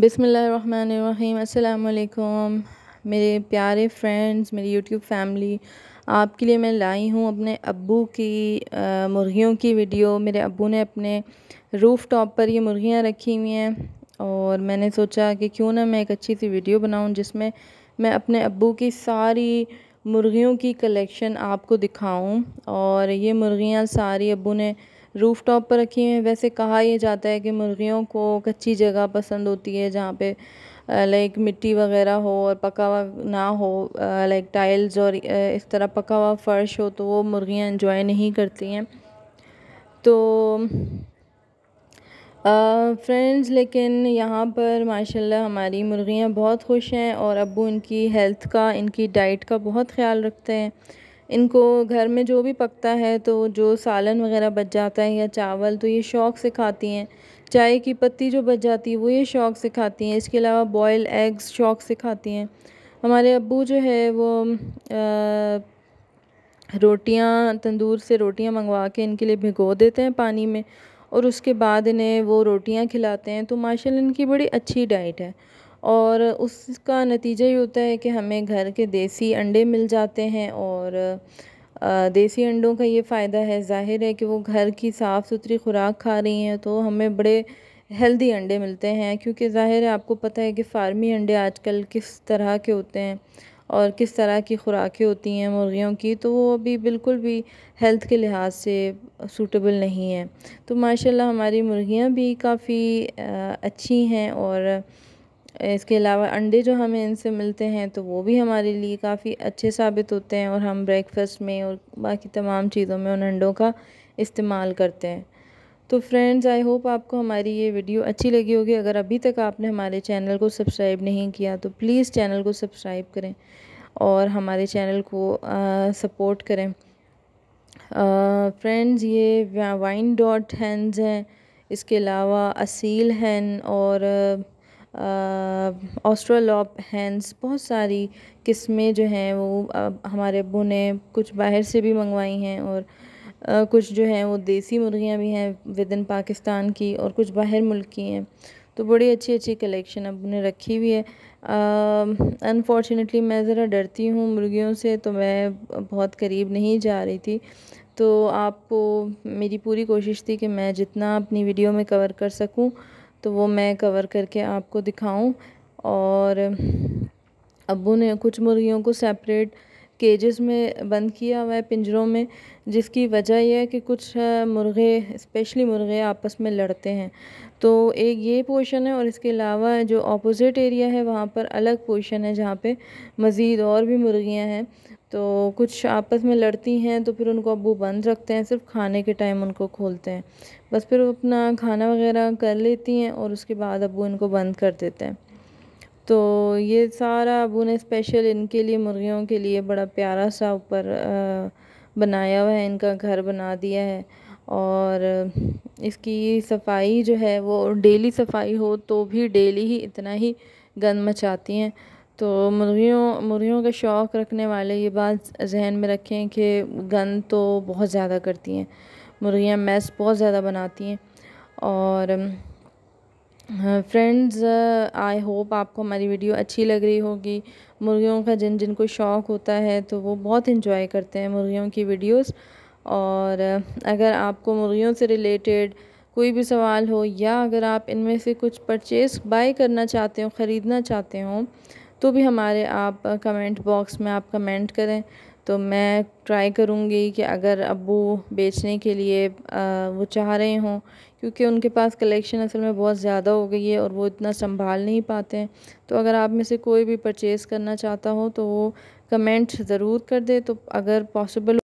बिसमीम अल्लाम मेरे प्यारे फ्रेंड्स मेरी यूट्यूब फैमिली आपके लिए मैं लाई हूँ अपने अबू की मुर्गियों की वीडियो मेरे अबू ने अपने रूफ़ टॉप पर ये मुर्गियाँ रखी हुई हैं और मैंने सोचा कि क्यों ना मैं एक अच्छी सी वीडियो बनाऊँ जिसमें मैं अपने अबू की सारी मुर्गियों की कलेक्शन आपको दिखाऊँ और ये मुर्गियाँ सारी अबू ने रूफ़ टॉप पर रखी हुई हैं वैसे कहा यह जाता है कि मुर्गियों को कच्ची जगह पसंद होती है जहाँ पे लाइक मिट्टी वगैरह हो और पका हुआ ना हो लाइक टाइल्स और इस तरह पका हुआ फ़र्श हो तो वो मुर्गियाँ इन्जॉय नहीं करती हैं तो फ्रेंड्स uh, लेकिन यहाँ पर माशाल्लाह हमारी मुर्गियाँ बहुत खुश हैं और अबू इनकी हेल्थ का इनकी डाइट का बहुत ख्याल रखते हैं इनको घर में जो भी पकता है तो जो सालन वगैरह बच जाता है या चावल तो ये शौक़ से खाती हैं चाय की पत्ती जो बच जाती है वो ये शौक़ से खाती हैं इसके अलावा बॉयल एग्स शौक़ से खाती हैं हमारे अबू जो है वो आ, रोटियां तंदूर से रोटियां मंगवा के इनके लिए भिगो देते हैं पानी में और उसके बाद इन्हें वो रोटियां खिलाते हैं तो माशाल्लाह इनकी बड़ी अच्छी डाइट है और उसका नतीजा ये होता है कि हमें घर के देसी अंडे मिल जाते हैं और देसी अंडों का ये फ़ायदा है ज़ाहिर है कि वो घर की साफ़ सुथरी खुराक खा रही हैं तो हमें बड़े हेल्दी अंडे मिलते हैं क्योंकि ज़ाहिर है आपको पता है कि फार्मी अंडे आजकल किस तरह के होते हैं और किस तरह की खुराकें होती हैं मुर्गियों की तो वो अभी बिल्कुल भी हेल्थ के लिहाज से सूटेबल नहीं है तो माशाल्लाह हमारी मुर्गियाँ भी काफ़ी अच्छी हैं और इसके अलावा अंडे जो हमें इनसे मिलते हैं तो वो भी हमारे लिए काफ़ी अच्छे साबित होते हैं और हम ब्रेकफास्ट में और बाकी तमाम चीज़ों में उन अंडों का इस्तेमाल करते हैं तो फ्रेंड्स आई होप आपको हमारी ये वीडियो अच्छी लगी होगी अगर अभी तक आपने हमारे चैनल को सब्सक्राइब नहीं किया तो प्लीज़ चैनल को सब्सक्राइब करें और हमारे चैनल को आ, सपोर्ट करें फ्रेंड्स ये वाइन डॉट हैंज़ हैं इसके अलावा असील हैं और ऑस्ट्रोलॉप हैंस बहुत सारी किस्में जो हैं वो हमारे अबू ने कुछ बाहर से भी मंगवाई हैं और कुछ जो हैं वो देसी मुर्गियां भी हैं विद इन पाकिस्तान की और कुछ बाहर मुल्क की हैं तो बड़ी अच्छी अच्छी कलेक्शन अब ने रखी हुई है अनफॉर्चुनेटली मैं ज़रा डरती हूँ मुर्गियों से तो मैं बहुत करीब नहीं जा रही थी तो आपको मेरी पूरी कोशिश थी कि मैं जितना अपनी वीडियो में कवर कर सकूँ तो वो मैं कवर करके आपको दिखाऊं और अबू ने कुछ मुर्गियों को सेपरेट केजेस में बंद किया हुआ है पिंजरों में जिसकी वजह यह है कि कुछ मुर्गे स्पेशली मुर्गे आपस में लड़ते हैं तो एक ये पोर्शन है और इसके अलावा जो ऑपोजिट एरिया है वहाँ पर अलग पोर्शन है जहाँ पे मज़ीद और भी मुर्गियाँ हैं तो कुछ आपस में लड़ती हैं तो फिर उनको अबू बंद रखते हैं सिर्फ खाने के टाइम उनको खोलते हैं बस फिर वो अपना खाना वगैरह कर लेती हैं और उसके बाद अबू इनको बंद कर देते हैं तो ये सारा अबू ने स्पेशल इनके लिए मुर्गियों के लिए बड़ा प्यारा सा ऊपर बनाया हुआ है इनका घर बना दिया है और इसकी सफाई जो है वो डेली सफाई हो तो भी डेली ही इतना ही गंद मचाती हैं तो मुर्गियों मुर्गियों का शौक़ रखने वाले ये बात जहन में रखें कि गंद तो बहुत ज़्यादा करती हैं मुर्गियाँ मैस बहुत ज़्यादा बनाती हैं और फ्रेंड्स आई होप आपको हमारी वीडियो अच्छी लग रही होगी मुर्गियों का जिन जिनको शौक़ होता है तो वो बहुत इन्जॉय करते हैं मुर्गियों की वीडियोस और अगर आपको मुर्गियों से रिलेटेड कोई भी सवाल हो या अगर आप इनमें से कुछ परचेज़ बाय करना चाहते हो ख़रीदना चाहते हो तो भी हमारे आप कमेंट बॉक्स में आप कमेंट करें तो मैं ट्राई करूँगी कि अगर अबू बेचने के लिए आ, वो चाह रहे हों क्योंकि उनके पास कलेक्शन असल में बहुत ज़्यादा हो गई है और वो इतना संभाल नहीं पाते हैं तो अगर आप में से कोई भी परचेज़ करना चाहता हो तो वो कमेंट ज़रूर कर दे तो अगर पॉसिबल